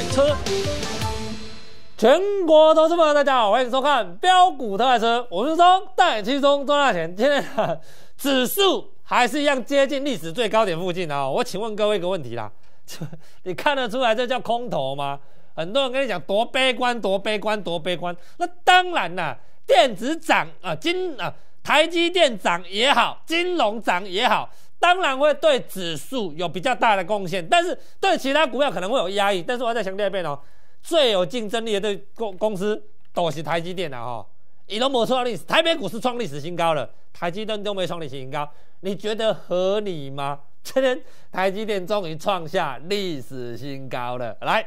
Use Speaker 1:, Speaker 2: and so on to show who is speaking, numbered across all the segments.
Speaker 1: 买车，全国投资朋们，大家好，欢迎收看标股特卖车，我是钟戴七松赚大钱。今天的指数还是一样接近历史最高点附近啊！我请问各位一个问题啦，你看得出来这叫空头吗？很多人跟你讲多悲观，多悲观，多悲观。那当然啦，电子涨啊，金啊，台积电涨也好，金融涨也好。当然会对指数有比较大的贡献，但是对其他股票可能会有压抑。但是我要再强调一遍哦，最有竞争力的公公司都是台积电的哈。你都没说历史，台北股市创历史新高了，台积电都没创历史新高，你觉得合理吗？台积电终于创下历史新高了，来，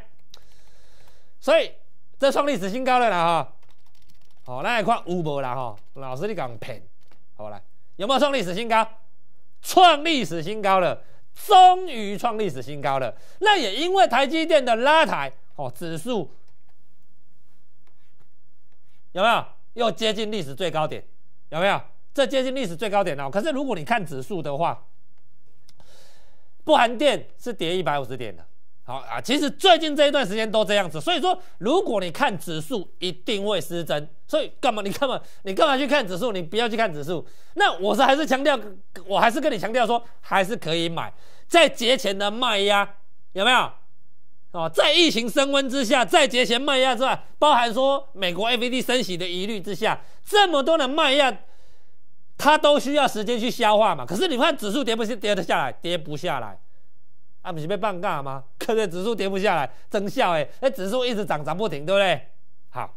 Speaker 1: 所以这创历史新高了啦哈。好，那看有无啦哈，老师你讲骗，好来，有没有创历史新高？创历史新高了，终于创历史新高了。那也因为台积电的拉抬哦，指数有没有又接近历史最高点？有没有？这接近历史最高点了。可是如果你看指数的话，不含电是跌一百五十点的。好啊，其实最近这一段时间都这样子，所以说如果你看指数，一定会失真。所以干嘛？你干嘛？你干嘛去看指数？你不要去看指数。那我是还是强调，我还是跟你强调说，还是可以买，在节前的卖压有没有？哦，在疫情升温之下，在节前卖压之外，包含说美国 F E D 升息的疑虑之下，这么多的卖压，它都需要时间去消化嘛。可是你看指数跌不？是跌得下来？跌不下来？啊，不是被放架吗？可是指数跌不下来，增效哎！那指数一直涨，涨不停，对不对？好，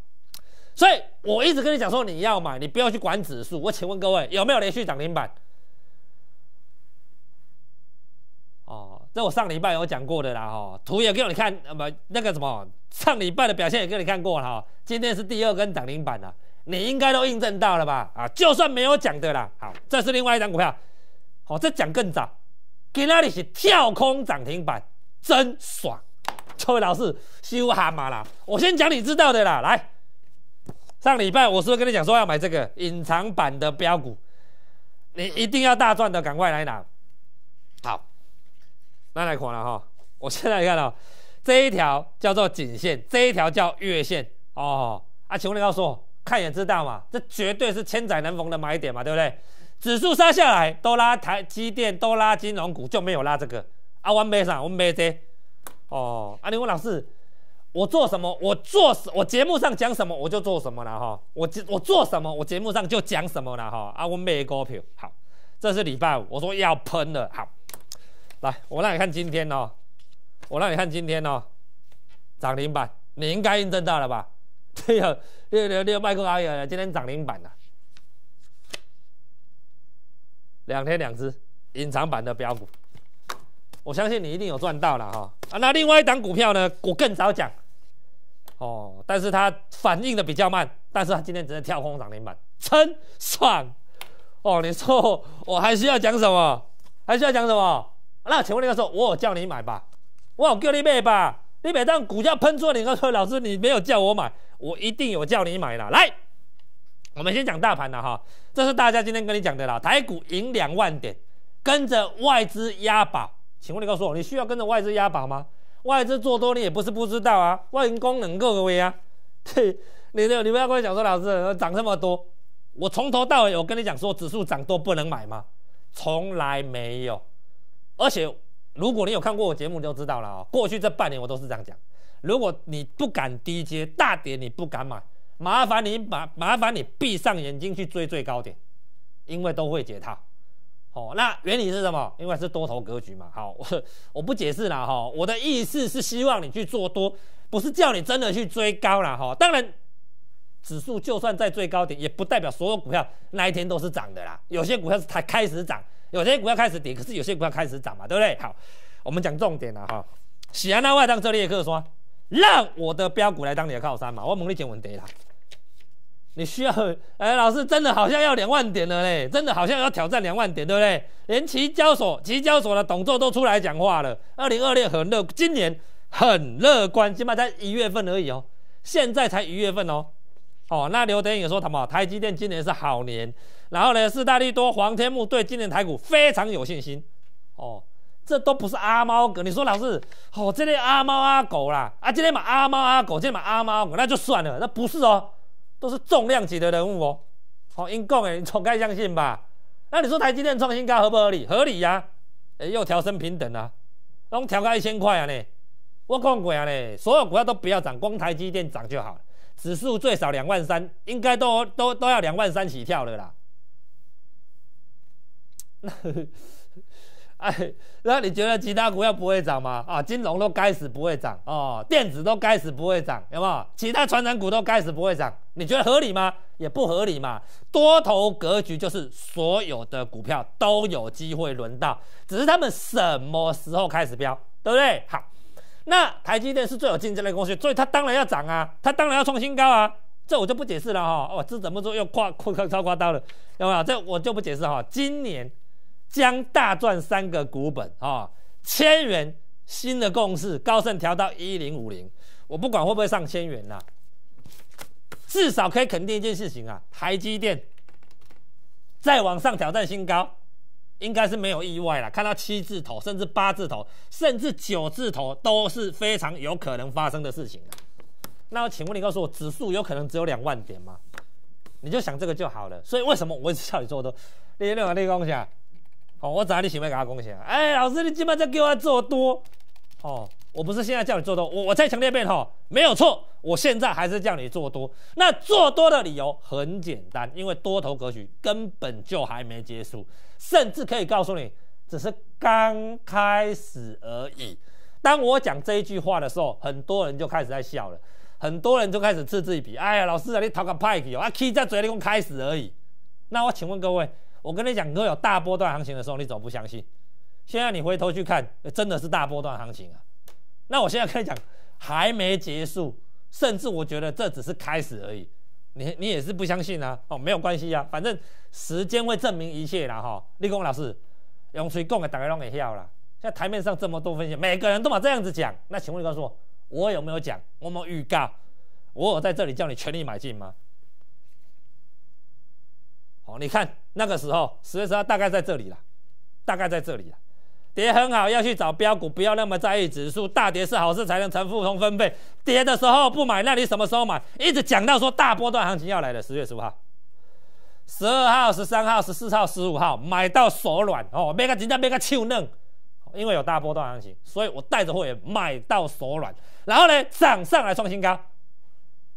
Speaker 1: 所以我一直跟你讲说，你要买，你不要去管指数。我请问各位，有没有连续涨停板？哦，这我上礼拜有讲过的啦，哈，图也给你看，不那个什么，上礼拜的表现也给你看过了，哈。今天是第二根涨停板了，你应该都印证到了吧？啊，就算没有讲的啦，好，这是另外一张股票，好，这讲更早。今仔日是跳空涨停板，真爽！各位老师收哈嘛啦。我先讲你知道的啦，来，上礼拜我是不是跟你讲说要买这个隐藏版的标股？你一定要大赚的，赶快来拿。好，那来看了哈，我现在看到这一条叫做颈线，这一条叫月线哦。啊，请问你告诉我，看也知道嘛？这绝对是千载难逢的买点嘛，对不对？指数杀下来，都拉台积电，都拉金融股，就没有拉这个。啊，我买啥？我买这。哦，啊，你问老师，我做什么？我做，什？我节目上讲什么，我就做什么了哈。我我做什么？我节目上就讲什么了哈。啊，我买股票。好，这是礼拜五，我说要喷了。好，来，我让你看今天哦，我让你看今天哦，涨停板，你应该证到了吧？对呀，六六六麦克阿爷，今天涨停板了。两天两只隐藏版的标股，我相信你一定有赚到了哈。啊，那另外一档股票呢？我更早讲，哦，但是它反应的比较慢，但是它今天只能跳空涨停板，真爽。哦，你说我还需要讲什么？还需要讲什么？那请问你个时候我叫你买吧？我叫你买吧？你每当股价喷出，你告诉老师你没有叫我买，我一定有叫你买啦。来。我们先讲大盘了哈，这是大家今天跟你讲的啦。台股赢两万点，跟着外资押宝。请问你告诉我，你需要跟着外资押宝吗？外资做多，你也不是不知道啊。外功能够各位啊，你你不要跟我讲说，老师涨这么多，我从头到尾我跟你讲说，指数涨多不能买吗？从来没有。而且如果你有看过我节目你就知道了哦，过去这半年我都是这样讲。如果你不敢低接大跌，你不敢买。麻烦你，麻麻烦你闭上眼睛去追最高点，因为都会解套。好，那原理是什么？因为是多头格局嘛。好，我不解释了哈。我的意思是希望你去做多，不是叫你真的去追高了哈。当然，指数就算在最高点，也不代表所有股票那一天都是涨的啦。有些股票是它开始涨，有些股票开始跌，可是有些股票开始涨嘛，对不对？好，我们讲重点了哈。喜安那外当这列客说。让我的标股来当你的靠山嘛，我猛力减稳跌啦。你需要，哎，老师真的好像要两万点了嘞，真的好像要挑战两万点，对不对？连期交所，期交所的董座都出来讲话了。二零二六很乐，今年很乐观，起码在一月份而已哦。现在才一月份哦，哦，那刘德英也说什么？台积电今年是好年，然后呢，四大利多黄天木对今年台股非常有信心哦。这都不是阿猫狗，你说老是哦，这些阿猫阿狗啦，啊，这些嘛阿猫阿狗，这里嘛阿猫狗，那就算了，那不是哦，都是重量级的人物哦，哦，因共哎，你总该相信吧？那你说台积电创新高合不合理？合理呀，哎，又调升平等啊，拢调高一千块啊呢，我讲过啊呢，所有股票都不要涨，光台积电涨就好了，指数最少两万三，应该都都都要两万三起跳的啦。哎，那你觉得其他股票不会涨吗？啊，金融都该死不会涨哦，电子都该死不会涨，有没有？其他传染股都该死不会涨，你觉得合理吗？也不合理嘛。多头格局就是所有的股票都有机会轮到，只是他们什么时候开始飙，对不对？好，那台积电是最有竞争力的公司，所以它当然要涨啊，它当然要创新高啊，这我就不解释了哈。哦，这怎么做又挂空超挂刀了，有没有？这我就不解释哈。今年。将大赚三个股本啊，千元新的共识，高盛调到一零五零，我不管会不会上千元啦，至少可以肯定一件事情啊，台积电再往上挑战新高，应该是没有意外了。看到七字头，甚至八字头，甚至九字头都是非常有可能发生的事情啊。那请问你告诉我，指数有可能只有两万点吗？你就想这个就好了。所以为什么我一直叫你做多？谢有六哥，立功奖。哦，我找你请要个他公先。哎，老师，你今晚再给我做多。哦，我不是现在叫你做多，我我再强调一遍哈，没有错，我现在还是叫你做多。那做多的理由很简单，因为多头格局根本就还没结束，甚至可以告诉你，只是刚开始而已。当我讲这一句话的时候，很多人就开始在笑了，很多人就开始嗤之以鼻。哎，呀，老师啊，你头壳派去哦，啊，K 在嘴里讲开始而已。那我请问各位。我跟你讲，如果有大波段行情的时候，你怎么不相信？现在你回头去看，真的是大波段行情啊！那我现在跟你讲，还没结束，甚至我觉得这只是开始而已。你你也是不相信啊？哦，没有关系啊，反正时间会证明一切啦。哈。立功老师，用垂供的大家让给要啦。现在台面上这么多分析，每个人都把这样子讲。那请问你告诉我，我有没有讲？我有预告？我有在这里叫你全力买进吗？好，你看。那个时候十月十号大概在这里了，大概在这里了，跌很好，要去找标股，不要那么在意指数。大跌是好事，才能成富通分配。跌的时候不买，那你什么时候买？一直讲到说大波段行情要来了，十月十五号、十二号、十三号、十四号、十五号买到手软哦，每个紧张每个秋嫩，因为有大波段行情，所以我带着会员买到手软，然后呢涨上来创新高。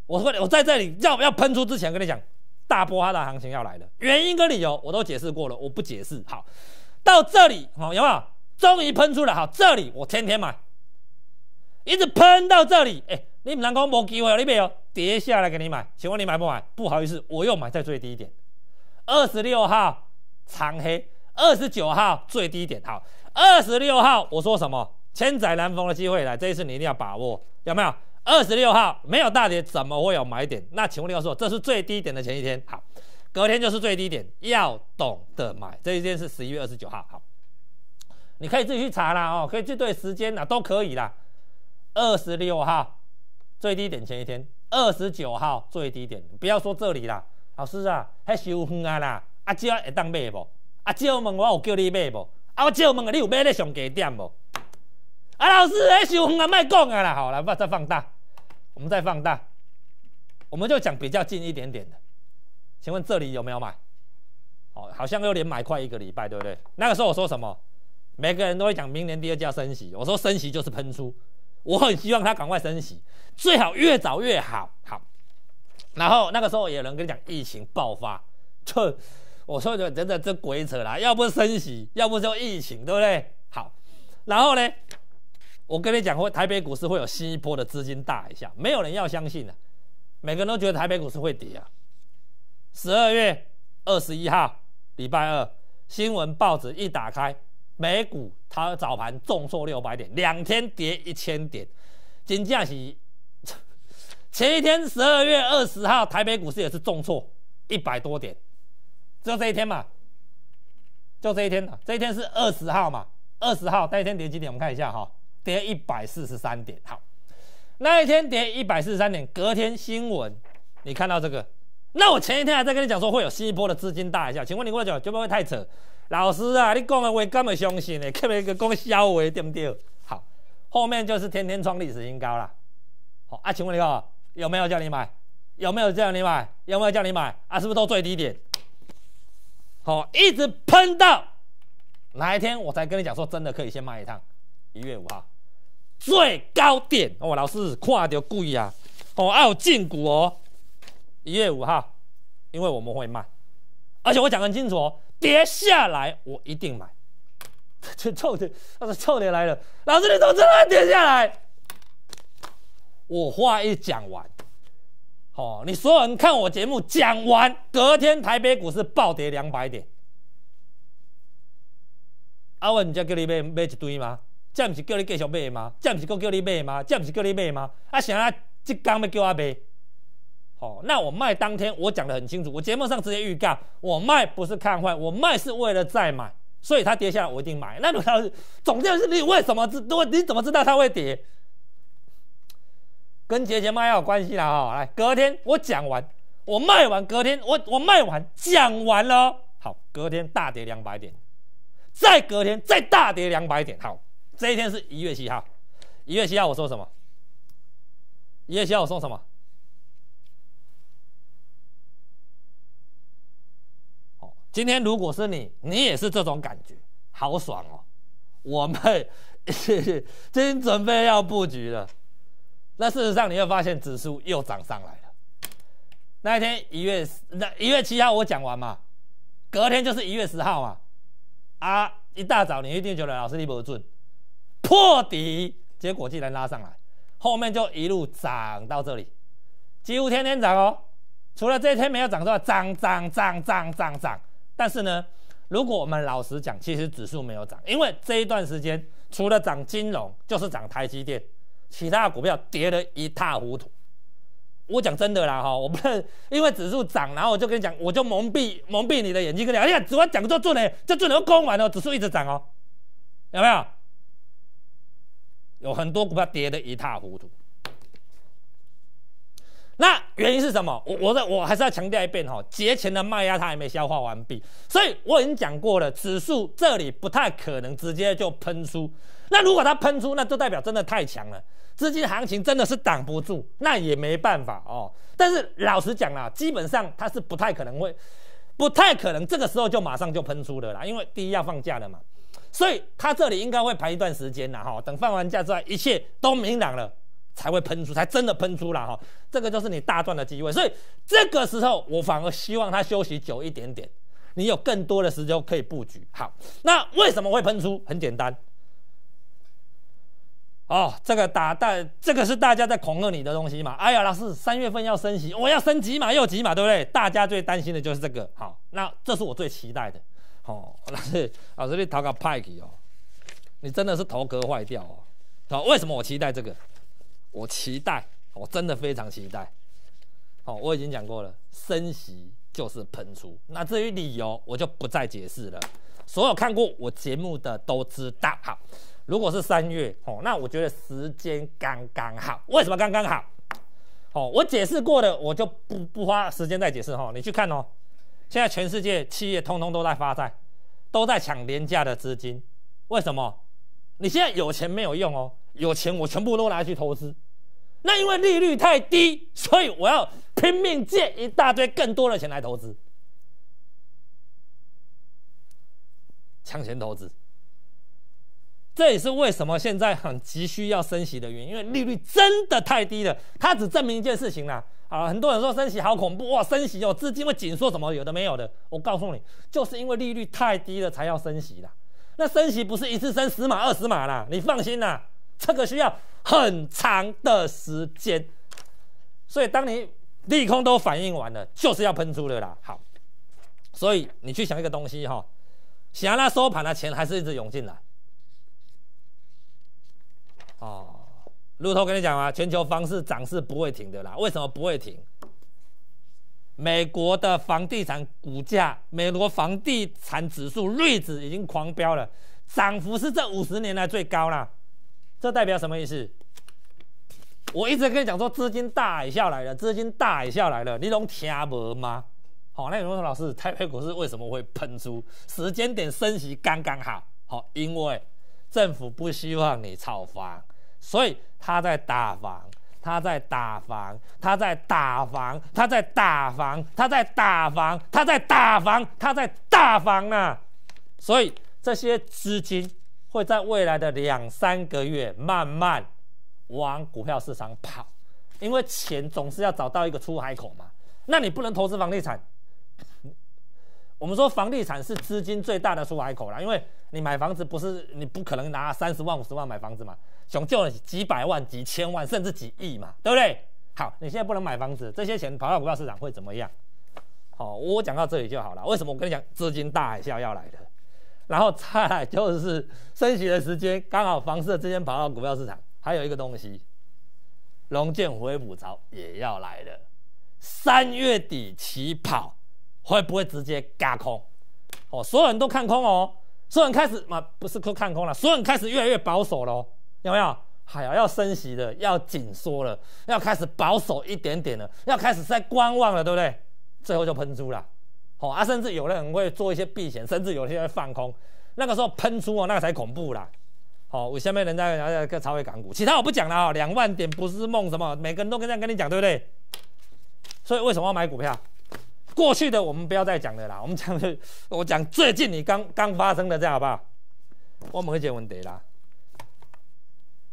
Speaker 1: 我说我在这里要不要喷出？之前跟你讲。大波哈的行情要来了，原因跟理由我都解释过了，我不解释。好，到这里，好有没有？终于喷出了。好，这里我天天买，一直喷到这里。哎，你们南够没机会，了，你没有跌下来给你买。请问你买不买？不好意思，我又买在最低点。二十六号长黑，二十九号最低点。好，二十六号我说什么？千载难逢的机会来，这一次你一定要把握，有没有？二十六号没有大跌，怎么会有买点？那请问你要我，这是最低点的前一天？好，隔天就是最低点，要懂得买这一天是十一月二十九号。好，你可以自己去查啦，哦，可以去对时间啦，都可以啦。二十六号最低点前一天，二十九号最低点。不要说这里啦，老师啊，还收远啊啦，阿姐会当买不？阿姐问我有叫你买不？阿蕉问你有买咧上低点不？阿老师，还收远啊，卖讲啊啦，好，来我再放大。我们再放大，我们就讲比较近一点点的。请问这里有没有买？哦，好像又连买快一个礼拜，对不对？那个时候我说什么？每个人都会讲明年第二季要升息，我说升息就是喷出，我很希望它赶快升息，最好越早越好。好，然后那个时候有人跟你讲疫情爆发，我说的真的这鬼扯啦，要不升息，要不就疫情，对不对？好，然后呢？我跟你讲，会台北股市会有新一波的资金大一下，没有人要相信的。每个人都觉得台北股市会跌啊。十二月二十一号，礼拜二，新闻报纸一打开，美股它早盘重挫六百点，两天跌一千点。金价是 前一天十二月二十号，台北股市也是重挫一百多点。就这一天嘛，就这一天了。这一天是二十号嘛？二十号那一天跌几点？我们看一下哈。跌一百四十三点，好，那一天跌一百四十三点，隔天新闻，你看到这个，那我前一天还在跟你讲说会有新一波的资金大一下，请问你多久？会不会太扯，老师啊，你讲的我根本相信呢？特别个讲笑话对不对？好，后面就是天天创历史新高啦。好，啊，请问你哦，有没有叫你买？有没有叫你买？有没有叫你买？啊，是不是都最低点？好，一直喷到哪一天我才跟你讲说真的可以先卖一趟，一月五号。最高点哦，老师看到贵啊，哦，澳进股哦，一月五号，因为我们会卖，而且我讲很清楚哦，跌下来我一定买。这臭的，他说臭的来了，老师你怎么这么跌下来？我话一讲完，哦，你所有人看我节目讲完，隔天台北股市暴跌两百点，阿文才叫你买买一堆吗？这不是叫你继续买吗？这不是够叫你买吗？这不是叫你买吗？啊！想啊？即刚要叫我卖？哦，那我卖当天我讲的很清楚，我节目上直接预告，我卖不是看坏，我卖是为了再买，所以它跌下来我一定买。那它是总结是你为什么知？多你怎么知道它会跌？跟节前卖有关系啦！哈，来隔天我讲完，我卖完，隔天我我卖完讲完了，好，隔天大跌两百点，再隔天再大跌两百点，好。这一天是一月七号，一月七号我说什么？一月七号我说什么？哦，今天如果是你，你也是这种感觉，好爽哦！我们天准备要布局了，那事实上你会发现指数又涨上来了。那一天一月那一月七号我讲完嘛，隔天就是一月十号嘛，啊，一大早你一定觉得老师你不准。破底，结果竟然拉上来，后面就一路涨到这里，几乎天天涨哦，除了这一天没有涨之外，涨涨涨涨涨涨。但是呢，如果我们老实讲，其实指数没有涨，因为这一段时间除了涨金融就是涨台积电，其他的股票跌得一塌糊涂。我讲真的啦哈，我不是因为指数涨，然后我就跟你讲，我就蒙蔽蒙蔽你的眼睛，跟你讲，哎呀，只要讲做做了，做做能攻完了，指数一直涨哦，有没有？有很多股票跌的一塌糊涂，那原因是什么？我我的我还是要强调一遍哈，节前的卖压它还没消化完毕，所以我已经讲过了，指数这里不太可能直接就喷出。那如果它喷出，那就代表真的太强了，资金行情真的是挡不住，那也没办法哦。但是老实讲啦，基本上它是不太可能会，不太可能这个时候就马上就喷出的啦，因为第一要放假了嘛。所以他这里应该会排一段时间呐，哈，等放完假之后一切都明朗了，才会喷出，才真的喷出了哈。这个就是你大赚的机会。所以这个时候我反而希望他休息久一点点，你有更多的时间可以布局。好，那为什么会喷出？很简单，哦，这个打大，这个是大家在恐吓你的东西嘛。哎呀，老师，三月份要升息，我要升几码又几码，对不对？大家最担心的就是这个。好，那这是我最期待的。哦，老师，老师你头个派去哦，你真的是头壳坏掉哦。好，为什么我期待这个？我期待，我真的非常期待。好，我已经讲过了，升息就是喷出。那至于理由，我就不再解释了。所有看过我节目的都知道。好，如果是三月，哦，那我觉得时间刚刚好。为什么刚刚好？哦，我解释过的，我就不不花时间再解释哈。你去看哦。现在全世界企业通通都在发债，都在抢廉价的资金，为什么？你现在有钱没有用哦，有钱我全部都拿去投资，那因为利率太低，所以我要拼命借一大堆更多的钱来投资，抢钱投资，这也是为什么现在很急需要升息的原因，因为利率真的太低了，它只证明一件事情啦。啊，很多人说升息好恐怖哇！升息哦，资金会紧缩什么？有的没有的，我告诉你，就是因为利率太低了，才要升息的。那升息不是一次升十码、二十码啦，你放心啦，这个需要很长的时间。所以当你利空都反应完了，就是要喷出的啦。好，所以你去想一个东西哈，想那收盘的钱还是一直涌进来。哦。路头跟你讲啊，全球房市涨是不会停的啦。为什么不会停？美国的房地产股价，美国房地产指数瑞指已经狂飙了，涨幅是这五十年来最高啦。这代表什么意思？我一直跟你讲说，资金大海啸来了，资金大海啸来了，你懂听无吗？好，那有人说老师，台北股市为什么会喷出时间点升息刚刚好？好，因为政府不希望你炒房。所以他在打房，他在打房，他在打房，他在打房，他在打房，他在打房，他在打房啊！所以这些资金会在未来的两三个月慢慢往股票市场跑，因为钱总是要找到一个出海口嘛。那你不能投资房地产，我们说房地产是资金最大的出海口啦，因为你买房子不是你不可能拿三十万五十万买房子嘛。想救几百万、几千万，甚至几亿嘛，对不对？好，你现在不能买房子，这些钱跑到股票市场会怎么样？好，我讲到这里就好了。为什么我跟你讲资金大海啸要来的？然后再就是，升息的时间刚好，房市的资金跑到股票市场。还有一个东西，龙卷回补潮也要来了。三月底起跑，会不会直接嘎空？哦，所有人都看空哦。所有人开始嘛，不是都看空了，所有人开始越来越保守了。有没有？哎呀，要升息了，要紧缩了，要开始保守一点点了，要开始在观望了，对不对？最后就喷出啦，好啊，甚至有的人会做一些避险，甚至有些人放空，那个时候喷出哦，那个才恐怖啦。好，我下面人家在在超越港股？其他我不讲了啊，两万点不是梦，什么？每个人都这样跟你讲，对不对？所以为什么要买股票？过去的我们不要再讲了啦，我们讲我讲最近你刚刚发生的这样好不好？我会解问题啦。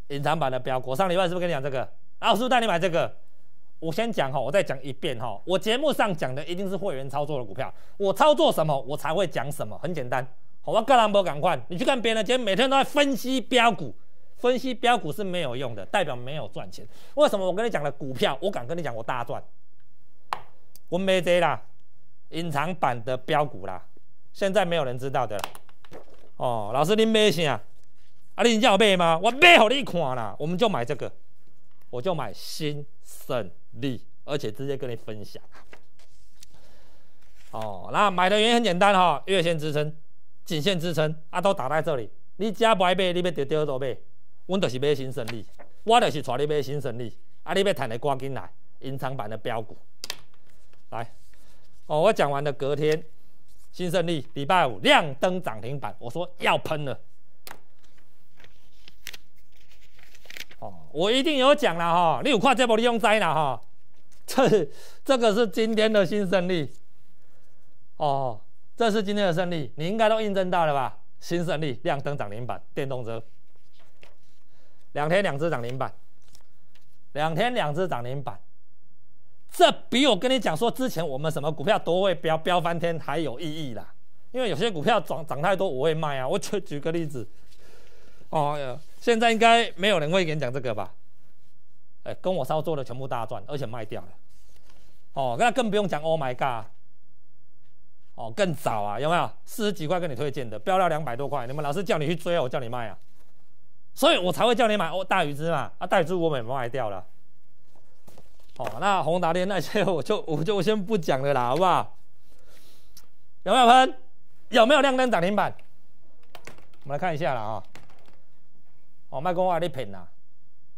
Speaker 1: 隐藏版的标股，上礼拜是不是跟你讲这个？老师带你买这个，我先讲哈，我再讲一遍哈。我节目上讲的一定是会员操作的股票，我操作什么，我才会讲什么。很简单，好吧？格兰博，赶快，你去看别人，今天每天都在分析标股，分析标股是没有用的，代表没有赚钱。为什么？我跟你讲的股票，我敢跟你讲，我大赚。我没这啦，隐藏版的标股啦，现在没有人知道的。哦，老师您没心啊？啊！你要买吗？我买，给你看啦，我们就买这个，我就买新胜利，而且直接跟你分享。哦，那买的原因很简单哈，月线支撑、颈线支撑啊，都打在这里。你只要不爱倍，你别跌掉多少倍？我就是买新胜利，我就是带你买新胜利。啊！你要赚的赶紧来，隐藏版的标股。来，哦，我讲完了，隔天新胜利礼拜五亮灯涨停板，我说要喷了。我一定有讲了哈，你有跨界不利用灾了哈，这这个是今天的新胜利，哦，这是今天的胜利，你应该都印证到了吧？新胜利亮灯涨停板，电动车两天两只涨停板，两天两只涨停板，这比我跟你讲说之前我们什么股票都会飙飙翻天还有意义啦，因为有些股票涨涨太多我会卖啊，我举举个例子，哦。呀。现在应该没有人会跟你讲这个吧？哎，跟我稍作做的全部大赚，而且卖掉了。哦，那更不用讲，Oh my god！哦，更早啊，有没有？四十几块跟你推荐的，飙到两百多块，你们老师叫你去追我叫你卖啊。所以我才会叫你买哦，大鱼之嘛？啊，带之我也卖掉了。哦，那宏达电那些，我就我就先不讲了啦，好不好？有没有喷？有没有亮灯涨停板？我们来看一下了啊。我卖给我阿力平呐，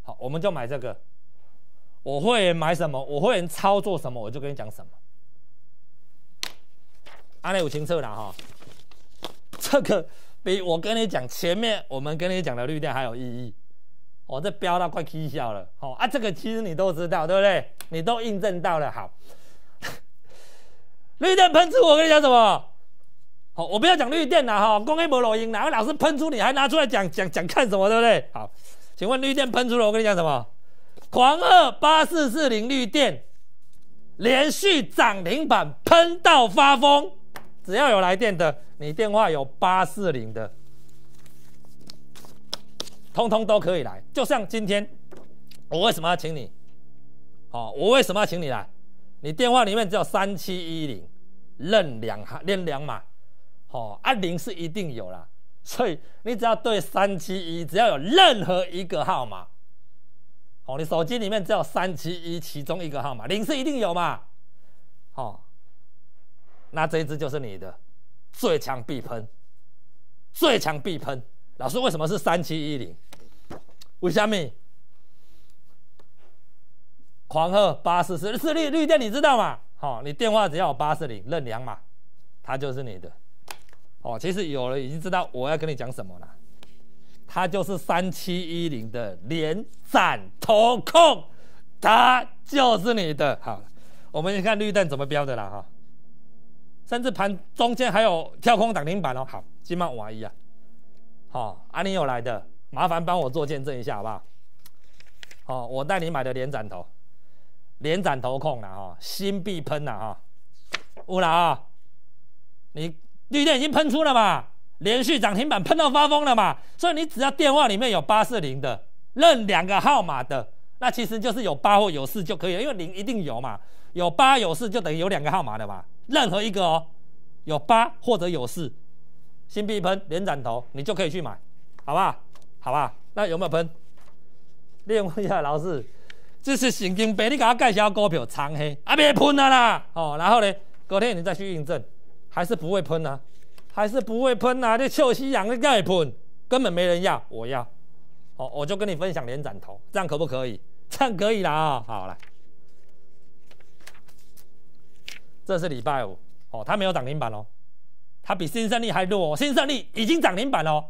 Speaker 1: 好，我们就买这个。我会员买什么？我会员操作什么？我就跟你讲什么。阿力五清色的哈，这个比我跟你讲前面我们跟你讲的绿电还有意义。我这飙到快 K 消了。好啊，这个其实你都知道，对不对？你都印证到了。好，绿电喷出，我跟你讲什么？好，我不要讲绿电了哈，公开摩录音，哪位老师喷出，你还拿出来讲讲讲看什么，对不对？好，请问绿电喷出了，我跟你讲什么？狂二八四四零绿电连续涨停板喷到发疯，只要有来电的，你电话有八四零的，通通都可以来。就像今天，我为什么要请你？好，我为什么要请你来？你电话里面只有三七一零，认两行，连两码。哦，啊，零是一定有啦，所以你只要对三七一，只要有任何一个号码，哦，你手机里面只有三七一其中一个号码，零是一定有嘛？哦，那这一支就是你的最强必喷，最强必喷。老师为什么是三七一零？为什么？狂贺八四四四绿绿电，你知道吗？好，你电话只要有八四零任两码，它就是你的。哦，其实有人已经知道我要跟你讲什么了，它就是三七一零的连斩头控，它就是你的。好，我们看绿灯怎么标的啦，哈，甚至盘中间还有跳空涨停板哦。好，今晚我一样，好，阿你有来的，麻烦帮我做见证一下好不好？哦，我带你买的连斩头，连斩头控了哈，新币喷了哈，有了啊，你。绿电已经喷出了嘛？连续涨停板喷到发疯了嘛？所以你只要电话里面有八四零的认两个号码的，那其实就是有八或有四就可以了，因为零一定有嘛。有八有四就等于有两个号码的嘛。任何一个哦，有八或者有四，新币喷连斩头，你就可以去买，好不好？好吧？那有没有喷？另外一下，老师，这是神经病，你给他介绍股票长黑啊，别喷啦啦。哦，然后呢，隔天你再去印证。还是不会喷啊，还是不会喷啊，这臭西洋的盖喷，根本没人要，我要，好，我就跟你分享连斩头，这样可不可以？这样可以啦、啊，好了，这是礼拜五，哦，它没有涨停板哦，它比新胜利还弱哦，新胜利已经涨停板了，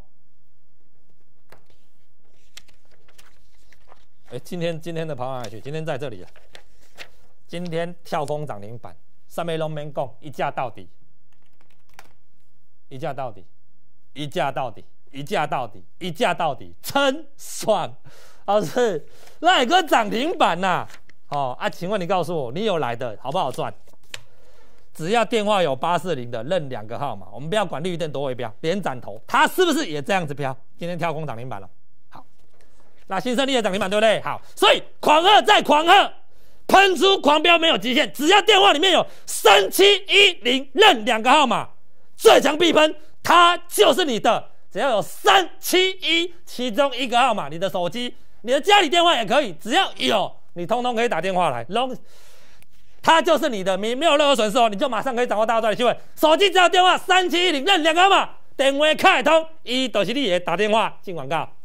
Speaker 1: 哎，今天今天的盘还去，今天在这里了，今天跳空涨停板，三面龙门共一架到底。一价到底，一价到底，一价到底，一价到底，真爽！老师，那一个涨停板呐？哦啊，请问你告诉我，你有来的好不好赚？只要电话有八四零的，认两个号码，我们不要管绿灯多维标，连斩头，它是不是也这样子飘？今天跳空涨停板了，好。那新胜利也涨停板，对不对？好，所以狂贺再狂贺，喷出狂飙没有极限，只要电话里面有三七一零认两个号码。最强必喷，它就是你的，只要有三七一其中一个号码，你的手机、你的家里电话也可以，只要有你通通可以打电话来。龙，它就是你的，你没有任何损失哦，你就马上可以掌握大作战的机会。手机只要电话三七一里认两个号码，电话开通，一都是你也打电话进广告。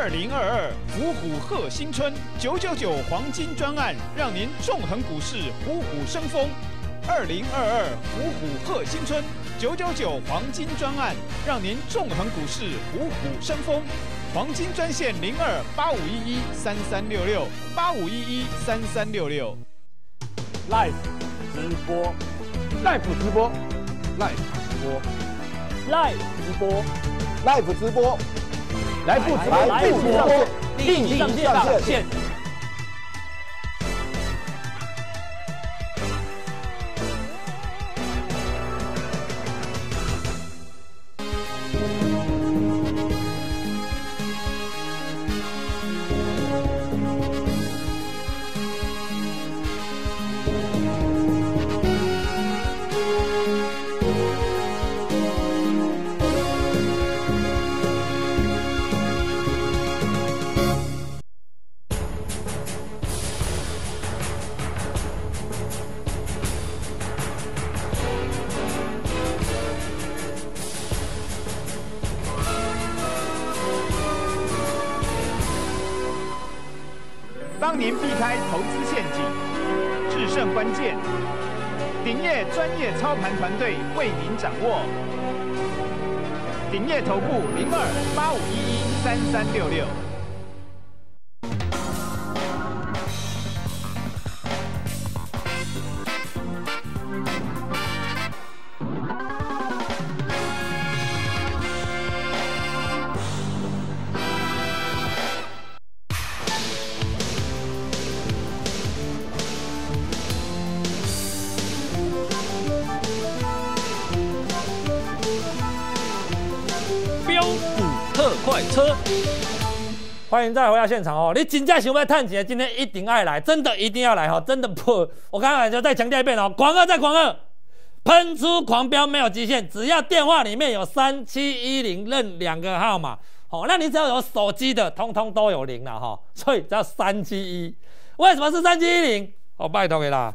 Speaker 1: 二零二二虎虎贺新春九九九黄金专案，让您纵横股市虎虎生风。二零二二虎虎贺新春九九九黄金专案，让您纵横股市虎虎生风。黄金专线零二八五一一三三六六八五一一三三六六。Live 直播，Live 直播，Live 直播，Live 直播，Live 直播。来不，来不定立即上线。投资陷阱，制胜关键，鼎业专业操盘团队为您掌握。鼎业投顾零二八五一一三三六六。欢迎再回到现场哦！你真正想要探钱，今天一定爱来，真的一定要来哈！真的不，我刚刚就再强调一遍哦，狂二再狂二，喷出狂飙没有极限，只要电话里面有三七一零任两个号码，好，那你只要有手机的，通通都有零了哈。所以叫三七一，为什么是三七一零？哦，拜托你啦，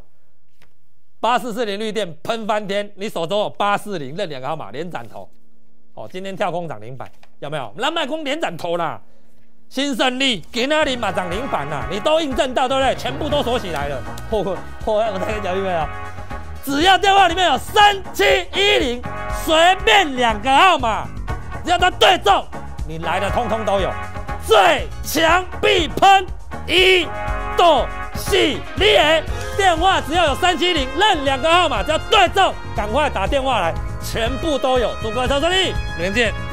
Speaker 1: 八四四零绿电喷翻天，你手中有八四零任两个号码，连斩头，哦，今天跳空涨零百。有没有？南麦空连斩头啦，新胜利，给那里马斩零板啦，你都印证到对不对？全部都锁起来了。好，好，我再跟你讲一遍啊，只要电话里面有三七一零，随便两个号码，只要他对中，你来的通通都有。最强必喷一朵系列电话，只要有三七零任两个号码，只要对中，赶快打电话来，全部都有。祝各位超顺利，明天见。